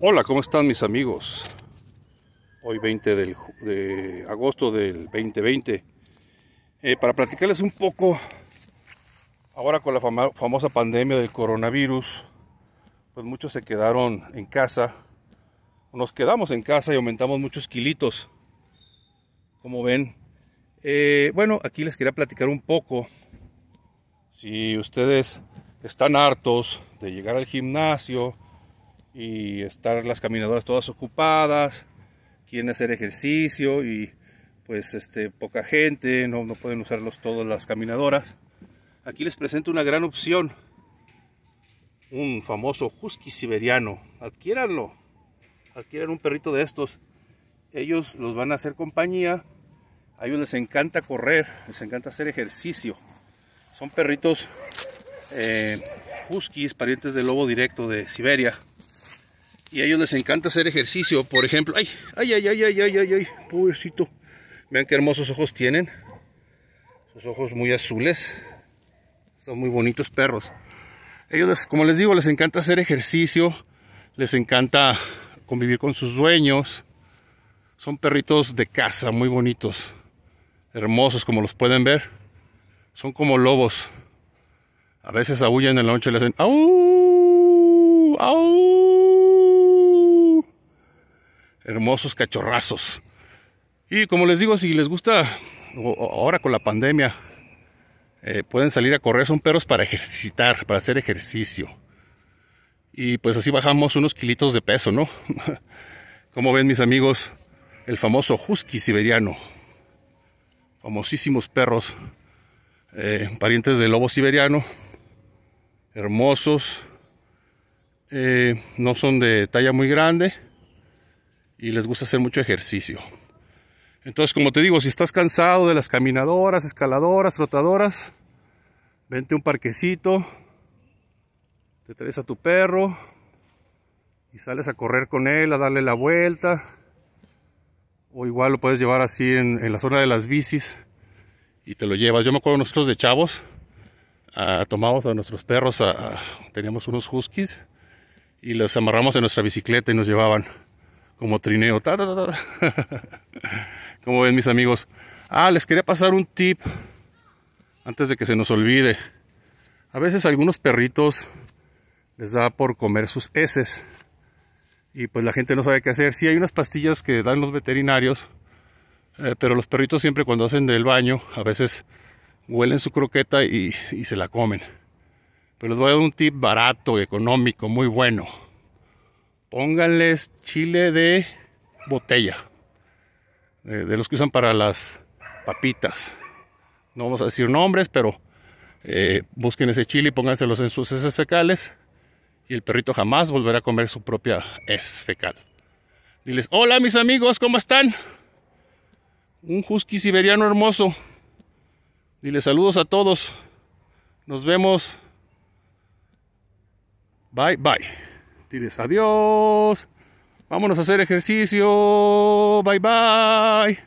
Hola, ¿cómo están mis amigos? Hoy 20 de agosto del 2020. Eh, para platicarles un poco, ahora con la famosa pandemia del coronavirus, pues muchos se quedaron en casa. Nos quedamos en casa y aumentamos muchos kilitos. Como ven. Eh, bueno, aquí les quería platicar un poco. Si ustedes están hartos de llegar al gimnasio, y estar las caminadoras todas ocupadas, quieren hacer ejercicio y pues este, poca gente, no, no pueden usarlos todas las caminadoras. Aquí les presento una gran opción, un famoso husky siberiano, adquiéranlo, adquieran un perrito de estos, ellos los van a hacer compañía, a ellos les encanta correr, les encanta hacer ejercicio, son perritos eh, huskies, parientes del lobo directo de Siberia, y a ellos les encanta hacer ejercicio. Por ejemplo, ay, ay, ay, ay, ay, ay, ay, pobrecito. Vean qué hermosos ojos tienen. Sus ojos muy azules. Son muy bonitos perros. Ellos, como les digo, les encanta hacer ejercicio. Les encanta convivir con sus dueños. Son perritos de casa, muy bonitos. Hermosos, como los pueden ver. Son como lobos. A veces aúllan en la noche y le hacen ¡Au! ¡Auu! hermosos cachorrazos. Y como les digo, si les gusta, ahora con la pandemia, eh, pueden salir a correr, son perros para ejercitar, para hacer ejercicio. Y pues así bajamos unos kilitos de peso, ¿no? como ven mis amigos, el famoso husky siberiano. Famosísimos perros, eh, parientes del lobo siberiano, hermosos, eh, no son de talla muy grande y les gusta hacer mucho ejercicio. Entonces, como te digo, si estás cansado de las caminadoras, escaladoras, trotadoras, vente a un parquecito, te traes a tu perro y sales a correr con él, a darle la vuelta. O igual lo puedes llevar así en, la zona de las bicis y te lo llevas. Yo me acuerdo nosotros de chavos, tomamos a nuestros perros, teníamos unos huskies y los amarramos en nuestra bicicleta y nos llevaban como trineo. como ven mis amigos. Ah, les quería pasar un tip antes de que se nos olvide. A veces algunos perritos les da por comer sus heces. Y pues la gente no sabe qué hacer. Sí hay unas pastillas que dan los veterinarios. Eh, pero los perritos siempre cuando hacen del baño a veces huelen su croqueta y, y se la comen. Pero les voy a dar un tip barato, económico, muy bueno pónganles chile de botella, de, los que usan para las papitas. No vamos a decir nombres, pero eh, busquen ese chile y pónganselos en sus heces fecales y el perrito jamás volverá a comer su propia es fecal. Diles, hola mis amigos, ¿cómo están? Un husky siberiano hermoso. Diles saludos a todos. Nos vemos. Bye, bye. Diles adiós. Vámonos a hacer ejercicio. Bye bye.